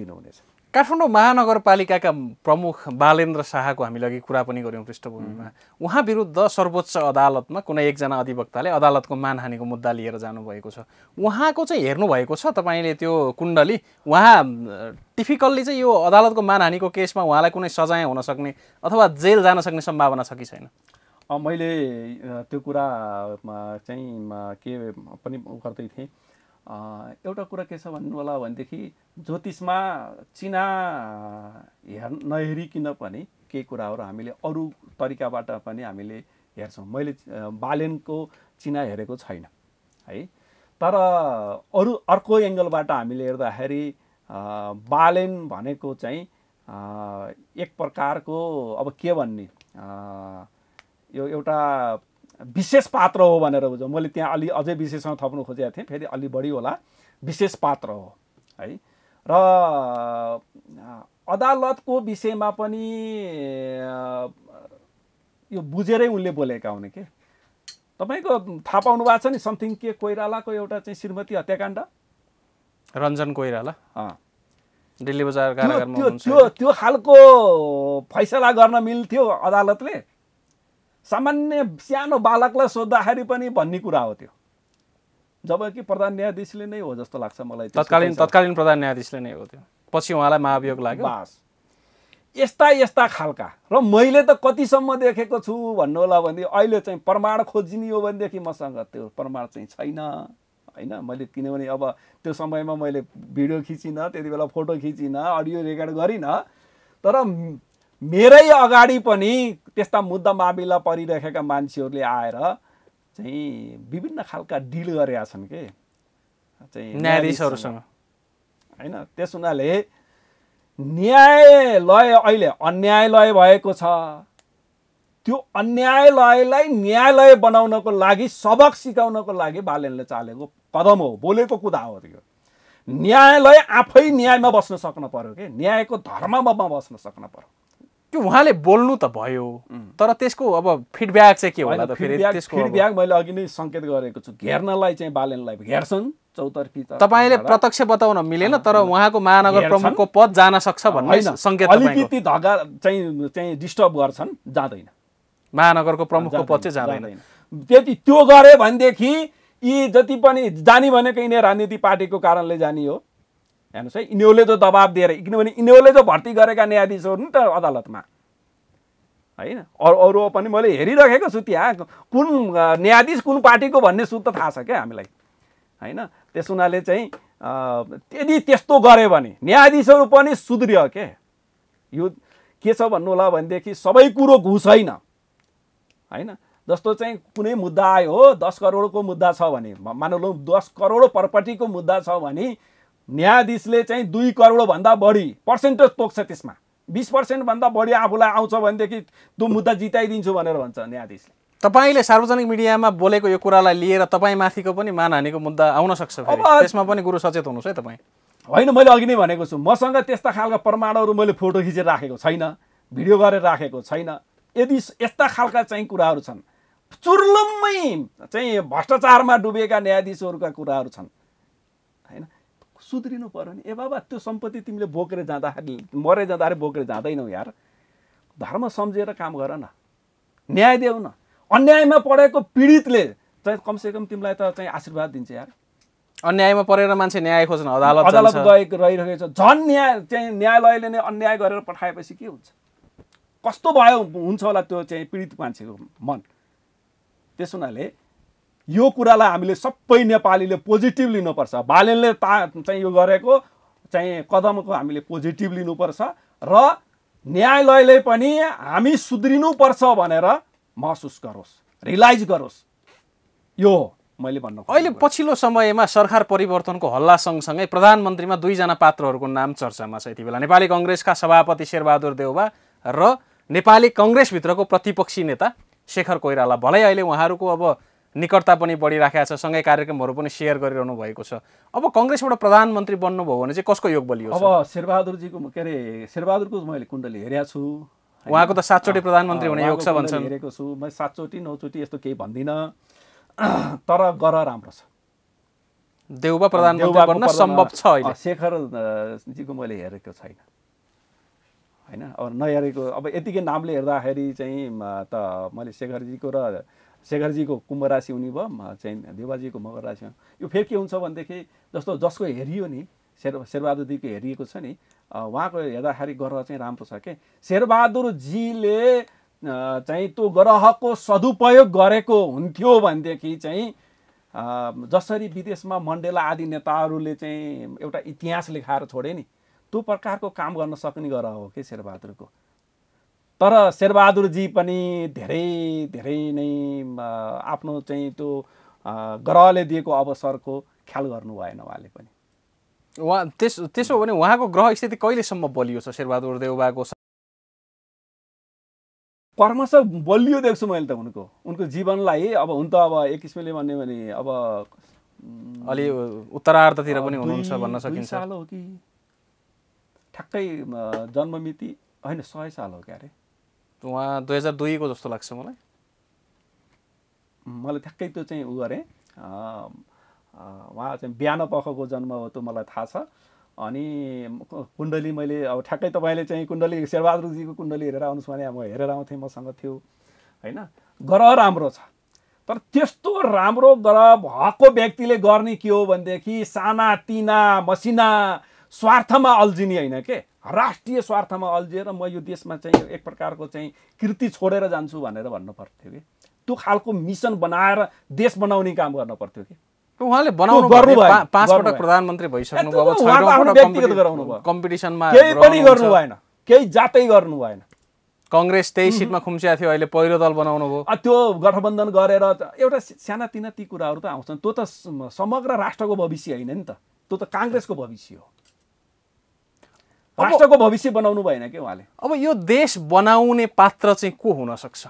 दिनुहुनेछ काठमाडौँ महानगरपालिकाका प्रमुख बालेन्द्र शाहको हामीले अघि कुरा पनि गऱ्यौँ पृष्ठभूमिमा उहाँ विरुद्ध सर्वोच्च अदालतमा कुनै एकजना अधिवक्ताले अदालतको मानहानिको मुद्दा लिएर जानुभएको छ उहाँको चाहिँ हेर्नुभएको छ तपाईँले त्यो कुण्डली उहाँ टिफिकल्ली चाहिँ यो अदालतको मानहानिको केसमा उहाँलाई कुनै सजाय हुन सक्ने अथवा जेल जान सक्ने सम्भावना छ कि छैन मैले त्यो कुरा चाहिँ के पनि गर्दै थिएँ एउटा कुरा के छ भन्नु होला भनेदेखि ज्योतिषमा चिना हेर् नहेरिकन पनि केही कुराहरू हामीले अरू तरिकाबाट पनि हामीले हेर्छौँ मैले बालेनको चिना हेरेको छैन है तर अरू अर्को एङ्गलबाट हामीले हेर्दाखेरि बालेन भनेको चाहिँ एक प्रकारको अब के भन्ने यो एउटा विशेष पात्र हो भनेर बुझ मैले त्यहाँ अलि अझै विशेषमा थप्नु खोजेको थिएँ फेरि अलि बढी होला विशेष पात्र हो है र अदालतको विषयमा पनि यो बुझेरै उनले बोलेका हुने के तपाईँको थाहा पाउनु भएको छ नि समथिङ के कोइरालाको एउटा चाहिँ श्रीमती हत्याकाण्ड रञ्जन कोइराला दिल्ली बजार त्यो त्यो खालको फैसला गर्न मिल्थ्यो अदालतले सामान्य सानो बालकलाई सोद्धाखेरि पनि भन्ने कुरा हो त्यो जबकि प्रधान न्यायाधीशले नै हो जस्तो लाग्छ मलाई तत्कालीन तत्कालीन प्रधान न्यायाधीशले नै हो त्यो पछि उहाँलाई महाभियोग लाग्यो बास यस्ता यस्ता खालका र मैले त कतिसम्म देखेको छु भन्नु होला भने अहिले चाहिँ प्रमाण खोजिने हो भनेदेखि मसँग त्यो प्रमाण चाहिँ छैन होइन मैले किनभने अब त्यो समयमा मैले भिडियो खिचिनँ त्यति बेला फोटो खिचिनँ अडियो रेकर्ड गरिनँ तर मेरै अगाडि पनि त्यस्ता मुद्दा मामिला परिरहेका मान्छेहरूले आएर चाहिँ विभिन्न खालका डिल गरेका छन् के चाहिँ न्यायाधीशहरूसँग होइन त्यस हुनाले न्यायालय अहिले अन्यायालय भएको छ त्यो अन्यायालयलाई न्यायालय बनाउनको लागि सबक सिकाउनको लागि बालेनले चालेको कदम हो बोलेको कुदा हो त्यो न्यायालय आफै न्यायमा बस्न सक्नु पऱ्यो कि न्यायको धर्ममा बस्न सक्नु पऱ्यो त्यो उहाँले बोल्नु त भयो तर त्यसको अब फिडब्याक चाहिँ के होला त फेरि त्यसको फिडब्याक मैले अघि नै सङ्केत गरेको छु घेर्नलाई चाहिँ बालेनलाई घेर्छन् चौतर्फी तपाईँले प्रत्यक्ष बताउन मिलेन तर उहाँको महानगर प्रमुखको पद जान सक्छ भन्ने सङ्केत अलिकति धगा चाहिँ चाहिँ डिस्टर्ब गर्छन् जाँदैन महानगरको प्रमुखको पद चाहिँ जाँदैन त्यति त्यो गरे भनेदेखि यी जति पनि जानी भनेको यिनीहरू राजनीति पार्टीको कारणले जाने हो हेर्नुहोस् है यिनीहरूले त दबाब दिएर किनभने यिनीहरूले त भर्ती गरेका न्यायाधीशहरू नि त अदालतमा होइन अरू अरू पनि मैले हेरिरहेको छु त्यहाँ कुन न्यायाधीश कुन पार्टीको भन्ने सुत त थाहा छ क्या हामीलाई होइन त्यस हुनाले चाहिँ यदि त्यस्तो गऱ्यो भने न्यायाधीशहरू पनि सुध्रियो के यो के छ भन्नु होला भनेदेखि सबै कुरो घुस होइन होइन जस्तो चाहिँ कुनै मुद्दा आयो हो दस करोडको मुद्दा छ भने मानलौँ दस करोड प्रपर्टीको मुद्दा छ भने न्यायाधीशले चाहिँ दुई करोडभन्दा बढी पर्सेन्टेज तोक्छ त्यसमा बिस पर्सेन्टभन्दा बढी आफूलाई आउँछ भनेदेखि त्यो मुद्दा जिताइदिन्छु भनेर भन्छ न्यायाधीशले तपाईँले सार्वजनिक मिडियामा बोलेको यो कुरालाई लिएर माथिको पनि मानहानीको मुद्दा आउन सक्छ त्यसमा पनि गुरु सचेत हुनुहोस् है तपाईँ होइन मैले अघि नै भनेको छु मसँग त्यस्ता खालका प्रमाणहरू मैले फोटो खिचेर राखेको छैन भिडियो गरेर राखेको छैन यदि यस्ता खालका चाहिँ कुराहरू छन् चुर्लुम्मै चाहिँ भ्रष्टाचारमा डुबेका न्यायाधीशहरूका कुराहरू छन् सुध्रिनु पऱ्यो नि ए बाबा त्यो सम्पत्ति तिमीले बोकेर जाँदाखेरि मरे जाँदाखेरि बोकेर जाँदैनौ यार धर्म सम्झेर काम गर न न्याय देऊ न अन्यायमा परेको पीडितले चाहिँ कमसेकम तिमीलाई त चाहिँ आशीर्वाद दिन्छ यार अन्यायमा परेर मान्छे न्याय खोज्न अदालत अदालत गएको रहिरहेको छ झन् न्याय चाहिँ न्यायालयले नै अन्याय गरेर पठाएपछि के हुन्छ कस्तो भयो हुन्छ होला त्यो चाहिँ पीडित मान्छेको मन त्यस हुनाले यो कुरालाई हामीले सबै नेपालीले पोजिटिभ लिनुपर्छ बालेनले ता चाहिँ यो गरेको चाहिँ कदमको हामीले पोजिटिभ लिनुपर्छ र न्यायालयले पनि हामी सुध्रिनुपर्छ भनेर महसुस गरोस् रिलाइज गरोस् यो हो मैले भन्नु अहिले पछिल्लो समयमा सरकार परिवर्तनको हल्ला सँगसँगै प्रधानमन्त्रीमा दुईजना पात्रहरूको नाम चर्चामा छ यति बेला नेपाली कङ्ग्रेसका सभापति शेरबहादुर देउबा र नेपाली कङ्ग्रेसभित्रको प्रतिपक्षी नेता शेखर कोइराला भलै अहिले उहाँहरूको अब निकटता पनि बढिराखेको छ सँगै कार्यक्रमहरू पनि सेयर गरिरहनु भएको छ अब कङ्ग्रेसबाट प्रधानमन्त्री बन्नुभयो भने चाहिँ कसको योग बलियो अब शेरबहादुरजीको के अरे शेरबहादुरको मैले कुण्डली हेरेको छु उहाँको त सातचोटि प्रधानमन्त्री हुने योग छ भन्छ हेरेको छु मैले सातचोटि नौचोटि यस्तो केही भन्दिनँ तर गर राम्रो छ देउबा प्रधानमन्त्री बन्न सम्भव छ अहिले शेखरजीको मैले हेरेको छैन होइन अब नहेरेको अब यतिकै नामले हेर्दाखेरि चाहिँ त मैले शेखरजीको र शेखरजीको कुम्भ राशि हुने भयो चाहिँ देवाजीको मकर राशि यो फेरि के हुन्छ भनेदेखि जस्तो जसको हेरियो नि शेर शेरबहादुरजीको हेरिएको छ नि उहाँको हेर्दाखेरि ग्रह चाहिँ राम्रो छ के शेरबहादुरजीले चाहिँ त्यो ग्रहको सदुपयोग गरेको हुन्थ्यो भनेदेखि चाहिँ जसरी विदेशमा मण्डेला आदि नेताहरूले चाहिँ एउटा इतिहास लेखाएर छोडे नि त्यो प्रकारको काम गर्न सक्ने ग्रह हो कि शेरबहादुरको तर शेरबहादुरजी पनि धेरै धेरै नै आफ्नो चाहिँ त्यो ग्रहले दिएको अवसरको ख्याल गर्नु भएन उहाँले पनि उहाँ त्यस त्यसो भने उहाँको ग्रह स्थिति कहिलेसम्म बलियो छ शेरबहादुर देउबाको कर्मश बलियो देख्छु मैले त उनको उनको जीवनलाई अब हुन त अब एक किसिमले भन्यो भने अब अलि उत्तरार्धतिर पनि हुनुहुन्छ भन्न सकिन्छ साल हो कि ठ्याक्कै जन्ममिति होइन सय साल हो क्या अरे उहाँ दुई हजार दुईको जस्तो लाग्छ मलाई मैले ठ्याक्कै त्यो चाहिँ उ गरेँ उहाँ चाहिँ बिहान पखको जन्म हो त्यो मलाई थाहा छ अनि कुण्डली मैले अब ठ्याक्कै तपाईँले चाहिँ कुण्डली शेरबहादुरजीको कुण्डली हेरेर आउनुहोस् भने अब हेरेर आउँथेँ मसँग थियो होइन ग्रह राम्रो छ तर त्यस्तो राम्रो ग्रह भएको व्यक्तिले गर्ने के हो भनेदेखि साना तिना मसिना स्वार्थमा अल्झिने होइन के राष्ट्रिय स्वार्थमा अल्झिएर म यो देशमा चाहिँ एक प्रकारको चाहिँ कृति छोडेर जान्छु भनेर भन्नु पर्थ्यो कि त्यो खालको मिसन बनाएर देश बनाउने काम गर्नु पर्थ्यो कि उहाँले बनाउनु पाँचपटक प्रधानमन्त्री भइसक्नुभयो कम्पिटिसनमा केही पनि गर्नु भएन केही जातै गर्नु भएन कङ्ग्रेस त्यही सिटमा खुम्चिया थियो अहिले पहिलो दल बनाउनु भयो त्यो गठबन्धन गरेर एउटा सानातिना ती कुराहरू त आउँछन् त्यो त समग्र राष्ट्रको भविष्य होइन नि त त्यो त काङ्ग्रेसको भविष्य हो राष्ट्रको भविष्य बनाउनु भएन कि उहाँले अब यो देश बनाउने पात्र चाहिँ को हुनसक्छ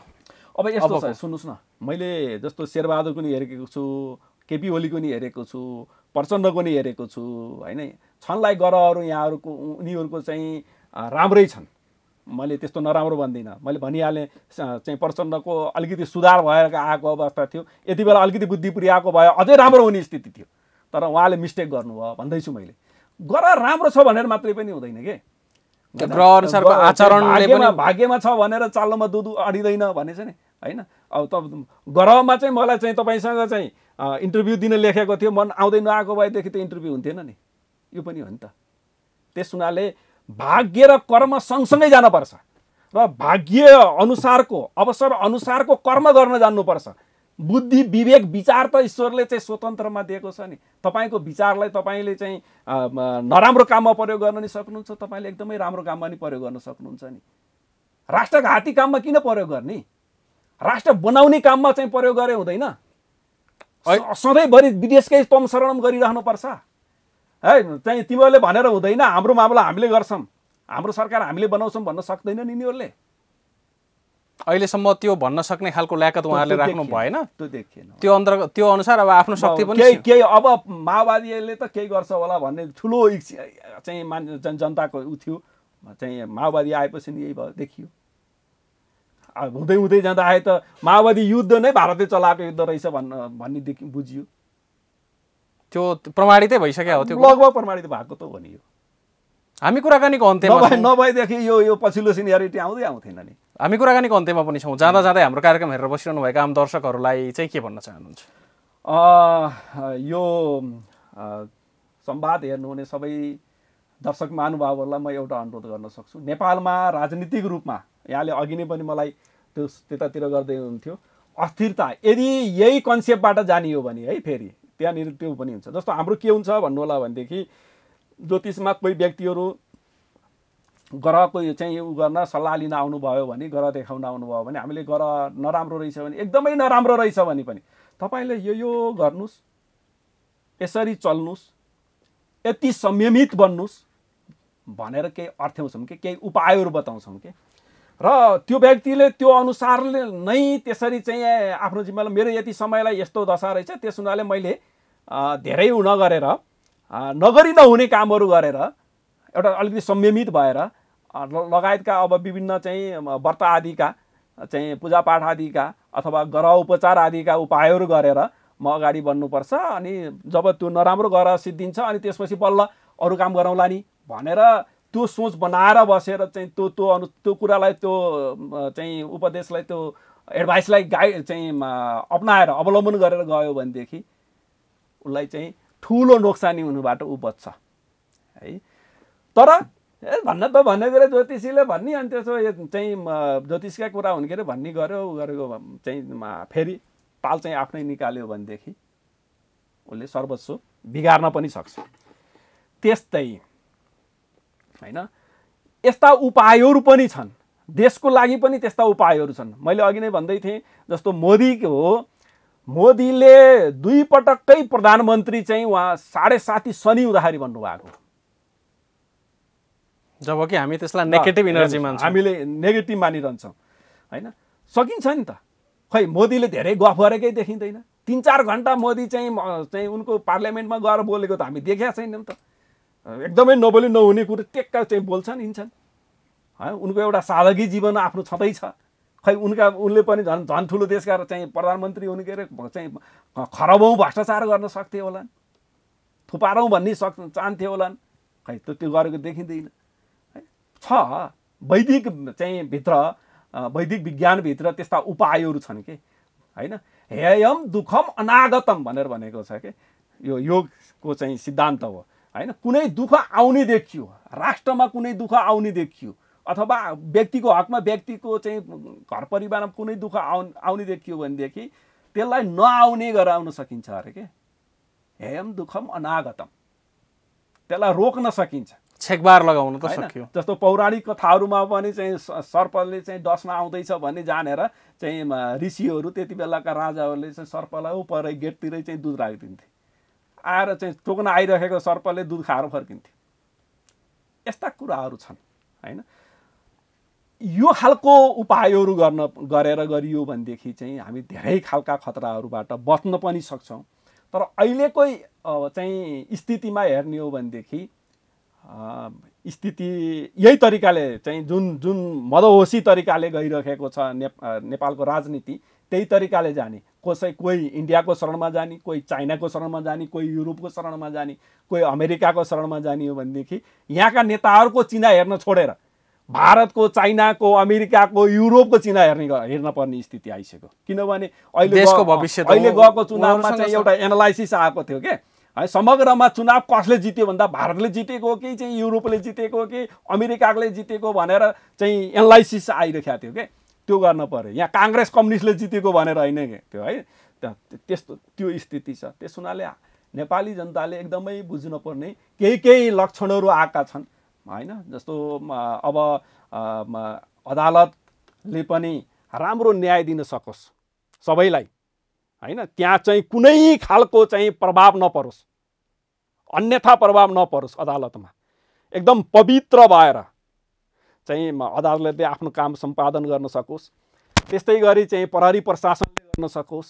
अब यस्तो छ सुन्नुहोस् न मैले जस्तो शेरबहादुरको नि हेरेको छु केपी ओलीको नि हेरेको छु प्रचण्डको नि हेरेको छु होइन छनलाई ग्रहहरू यहाँहरूको उनीहरूको चाहिँ राम्रै छन् मैले त्यस्तो नराम्रो भन्दिनँ मैले भनिहालेँ चाहिँ प्रचण्डको अलिकति सुधार भएर आएको अवस्था थियो यति बेला अलिकति बुद्धि पुर्याएको भए अझै राम्रो हुने स्थिति थियो तर उहाँले मिस्टेक गर्नुभयो भन्दैछु मैले ग्रह राम्रो छ भनेर मात्रै पनि हुँदैन कि ग्रह अनुसारको आचरणले भाग्यमा छ भनेर चालोमा दुध अडिँदैन भने चाहिँ होइन अब त ग्रहमा चाहिँ मलाई चाहिँ तपाईँसँग चाहिँ इन्टरभ्यू दिन लेखेको थियो मन आउँदै नआएको भएदेखि त इन्टरभ्यू हुन्थेन नि यो पनि हो नि त त्यस हुनाले भाग्य र कर्म सँगसँगै जानुपर्छ र भाग्य अनुसारको अवसर अनुसारको कर्म गर्न जान्नुपर्छ बुद्धि विवेक विचार त ईश्वरले चाहिँ स्वतन्त्रमा दिएको छ नि तपाईँको विचारलाई तपाईँले चाहिँ नराम्रो काममा प्रयोग गर्न नि सक्नुहुन्छ तपाईँले एकदमै राम्रो काममा नि प्रयोग गर्न सक्नुहुन्छ नि राष्ट्रघाती काममा किन प्रयोग गर्ने राष्ट्र बनाउने काममा चाहिँ प्रयोग गरे हुँदैन सधैँभरि विदेशकै तम शरणम गरिरहनुपर्छ है चाहिँ तिमीहरूले भनेर हुँदैन हाम्रो मामला हामीले गर्छौँ हाम्रो सरकार हामीले बनाउँछौँ भन्न सक्दैन नि यिनीहरूले अहिलेसम्म त्यो भन्न सक्ने खालको ल्याकत उहाँहरूले राख्नु भएन त्यो देखिएन त्यो अन्तर त्यो अनुसार अब आफ्नो शक्ति पनि केही केही अब माओवादीले त केही गर्छ होला भन्ने ठुलो चाहिँ मान जन जनताको ऊ थियो चाहिँ माओवादी आएपछि नि यही भयो देखियो अब हुँदै हुँदै जाँदा आए त माओवादी युद्ध नै भारतले चलाएको युद्ध रहेछ भन्न भन्ने देखि बुझियो त्यो प्रमाणितै भइसक्यो हो त्यो लगभग प्रमाणित भएको त हो नि यो हामी कुराकानीको अन्त्य नभएदेखि यो यो पछिल्लो सिनियरिटी आउँदै आउँथेन नि हामी कुराकानीको अन्त्यमा पनि छौँ जाँदा जाँदै हाम्रो कार्यक्रम हेरेर बसिरहनु भएका आम दर्शकहरूलाई चाहिँ के भन्न चाहनुहुन्छ यो संवाद हेर्नुहुने सबै दर्शक महानुभावहरूलाई म एउटा अनुरोध गर्न सक्छु नेपालमा राजनीतिक रूपमा यहाँले अघि नै पनि मलाई त्यो त्यतातिर गर्दै हुनुहुन्थ्यो अस्थिरता यदि यही कन्सेप्टबाट जानियो भने है फेरि त्यहाँनिर त्यो पनि हुन्छ जस्तो हाम्रो के हुन्छ भन्नु होला भनेदेखि ज्योतिषमा कोही व्यक्तिहरू ग्रहको यो चाहिँ उ गर्न सल्लाह लिन आउनुभयो भने ग्रह देखाउन आउनुभयो भने हामीले ग्रह नराम्रो रहेछ भने एकदमै नराम्रो रहेछ भने पनि तपाईँले यो यो गर्नुहोस् यसरी चल्नुहोस् यति संयमित बन्नुहोस् भनेर केही अर्थ्याउँछौँ कि केही उपायहरू बताउँछौँ कि र त्यो व्यक्तिले त्यो अनुसारले नै त्यसरी चाहिँ आफ्नो जिम्मेवारी मेरो यति समयलाई यस्तो दशा रहेछ त्यस हुनाले मैले धेरै उ नगरेर नगरी नहुने कामहरू गरेर एउटा अलिकति संयमित भएर लगायतका अब विभिन्न चाहिँ व्रत आदिका चाहिँ पूजापाठ आदिका अथवा ग्रह उपचार आदिका उपायहरू गरेर म अगाडि बढ्नुपर्छ अनि जब त्यो नराम्रो गरेर सिद्धिन्छ अनि त्यसपछि बल्ल अरू काम गरौँला नि भनेर त्यो सोच बनाएर बसेर चाहिँ त्यो त्यो अनु त्यो कुरालाई त्यो चाहिँ उपदेशलाई त्यो एडभाइसलाई गाइ चाहिँ अप्नाएर अवलम्बन गरेर गयो भनेदेखि उसलाई चाहिँ ठुलो नोक्सानी हुनुबाट ऊ बच्छ है तर ए भन्न त भन्ने गरे ज्योतिषीले भन्ने अनि त्यसो चाहिँ ज्योतिषका कुरा हुन् के अरे भन्ने गर्यो गरेको चाहिँ फेरि पाल चाहिँ आफ्नै निकाल्यो भनेदेखि उसले सर्वस्व बिगार्न पनि सक्छ त्यस्तै होइन यस्ता उपायहरू पनि छन् देशको लागि पनि त्यस्ता उपायहरू छन् मैले अघि नै भन्दै थिएँ जस्तो मोदी हो मोदीले दुई पटक्कै प्रधानमन्त्री चाहिँ उहाँ साढे साती शनि हुँदाखेरि भन्नुभएको जब कि हामी त्यसलाई नेगेटिभ इनर्जी मान्छौँ हामीले नेगेटिभ मानिरहन्छौँ होइन सकिन्छ नि त खै मोदीले धेरै गफ गरेकै देखिँदैन तिन चार घन्टा मोदी चाहिँ चाहिँ उनको पार्लियामेन्टमा गएर बोलेको त हामी देखेका छैनौँ त एकदमै नबोली नहुने कुरो टेक्का चाहिँ बोल्छन् हिँड्छन् है उनको एउटा साधकी जीवन आफ्नो छँदैछ खै उनका उनले पनि झन् झन् ठुलो देशका चाहिँ प्रधानमन्त्री हुनु के अरे चाहिँ खरबौँ भ्रष्टाचार गर्न सक्थे होलान् थुपारौँ भन्ने सक् चाहन्थे होलान् खै त्यो त्यो गरेको देखिँदैन छ वैदिक चाहिँ भित्र वैदिक विज्ञानभित्र त्यस्ता उपायहरू छन् कि होइन हेयम दुःखम अनागतम भनेर भनेको छ कि यो योगको चाहिँ सिद्धान्त हो होइन कुनै दुःख आउने देखियो राष्ट्रमा कुनै दुःख आउने देखियो अथवा व्यक्तिको हकमा व्यक्तिको चाहिँ घर परिवारमा कुनै दुःख आउ आउने देखियो भनेदेखि त्यसलाई नआउने गराउन सकिन्छ अरे के हेयम दुःखम अनागतम त्यसलाई रोक्न सकिन्छ छेकबार लगाउन त सकियो जस्तो पौराणिक कथाहरूमा पनि चाहिँ सर्पले चाहिँ डसमा आउँदैछ भन्ने जानेर चाहिँ ऋषिहरू त्यति बेलाका राजाहरूले चाहिँ सर्पलाई उपर गेटतिरै चाहिँ दुध राखिदिन्थे आएर चाहिँ टोक्न आइरहेको सर्पले दुध खाएर फर्किन्थे यस्ता कुराहरू छन् होइन यो खालको उपायहरू गर्न गरेर गरियो भनेदेखि चाहिँ हामी धेरै खालका खतराहरूबाट बच्न पनि सक्छौँ तर अहिलेकै चाहिँ स्थितिमा हेर्ने हो भनेदेखि स्थिति यही तरिकाले चाहिँ जुन जुन मदहोसी तरिकाले गइरहेको छ ने, नेपालको राजनीति त्यही तरिकाले जाने कसै कोही इन्डियाको शरणमा जाने कोही चाइनाको शरणमा जाने कोही युरोपको शरणमा जाने कोही अमेरिकाको शरणमा जाने हो भनेदेखि यहाँका नेताहरूको चिना हेर्न छोडेर भारतको चाइनाको अमेरिकाको युरोपको चिना हेर्ने हेर्न पर्ने स्थिति आइसक्यो किनभने अहिले अहिले गएको चुनावमा चाहिँ एउटा एनालाइसिस आएको थियो क्या है समग्रमा चुनाव कसले जित्यो भन्दा भारतले जितेको हो कि चाहिँ युरोपले जितेको हो कि अमेरिकाले जितेको भनेर चाहिँ एनालाइसिस आइरहेको थियो क्या त्यो गर्न पऱ्यो यहाँ काङ्ग्रेस कम्युनिस्टले जितेको भनेर होइन क्या त्यो है त्यस्तो त्यो स्थिति छ त्यस हुनाले नेपाली जनताले एकदमै बुझ्नुपर्ने केही केही लक्षणहरू आएका छन् होइन जस्तो अब अदालतले पनि राम्रो न्याय दिन सकोस् सबैलाई होइन त्यहाँ चाहिँ कुनै खालको चाहिँ प्रभाव नपरोस् अन्यथा प्रभाव नपरोस् अदालतमा एकदम पवित्र भएर चाहिँ अदालतले आफ्नो काम सम्पादन गर्न सकोस् त्यस्तै गरी चाहिँ प्रहरी प्रशासनले गर्न सकोस्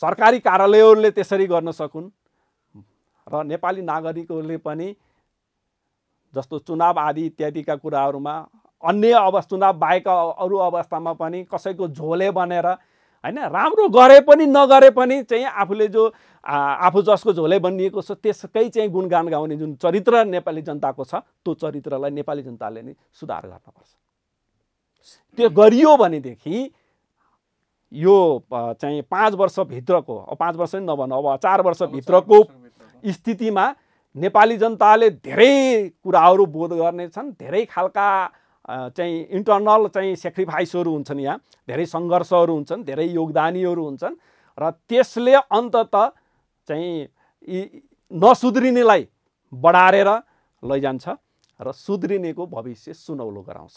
सरकारी कार्यालयहरूले त्यसरी गर्न सकुन् र नेपाली नागरिकहरूले पनि जस्तो चुनाव आदि इत्यादिका कुराहरूमा अन्य अवस्था चुनाव बाहेक अरू अवस्थामा पनि कसैको झोले बनेर होइन राम्रो गरे पनि नगरे पनि चाहिँ आफूले जो आफू जसको झोले बनिएको छ त्यसकै चाहिँ गुणगान गाउने जुन चरित्र नेपाली जनताको छ त्यो चरित्रलाई नेपाली जनताले नै सुधार गर्नुपर्छ त्यो गरियो भनेदेखि यो चाहिँ पाँच वर्षभित्रको पाँच वर्ष नै नभन अब चार वर्षभित्रको स्थितिमा नेपाली जनताले धेरै कुराहरू बोध गर्नेछन् धेरै खालका चाहिँ इन्टर्नल चाहिँ सेक्रिफाइसहरू हुन्छन् यहाँ धेरै सङ्घर्षहरू हुन्छन् धेरै योगदानीहरू हुन्छन् र त्यसले अन्तत चाहिँ यी नसुध्रिनेलाई बढारेर लैजान्छ र सुध्रिनेको भविष्य सुनौलो गराउँछ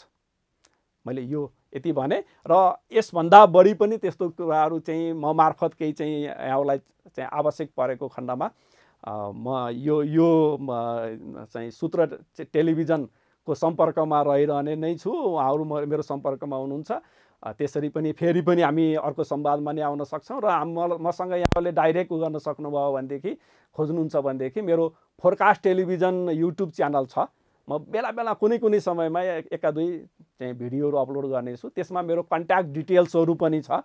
मैले यो यति भने र यसभन्दा बढी पनि त्यस्तो कुराहरू चाहिँ म मार्फत केही चाहिँ यहाँलाई चाहिँ आवश्यक परेको खण्डमा म यो यो चाहिँ सूत्र टेलिभिजन को सम्पर्कमा रहिरहने नै छु उहाँहरू मेरो सम्पर्कमा हुनुहुन्छ त्यसरी पनि फेरि पनि हामी अर्को संवादमा नै आउन सक्छौँ र म मसँग यहाँले डाइरेक्ट गर्न सक्नुभयो भनेदेखि खोज्नुहुन्छ भनेदेखि मेरो फोरकास्ट टेलिभिजन युट्युब च्यानल छ म बेला बेला कुनै कुनै समयमा एका दुई चाहिँ भिडियोहरू अपलोड गर्नेछु त्यसमा मेरो कन्ट्याक्ट डिटेल्सहरू पनि छ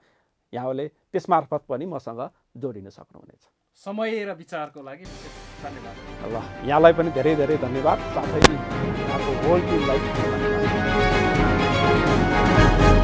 यहाँले त्यसमार्फत पनि मसँग जोडिन सक्नुहुनेछ समय र विचारको लागि विशेष धन्यवाद ल यहाँलाई पनि धेरै धेरै धन्यवाद साथै आफ्नो होल टिमलाई धन्यवाद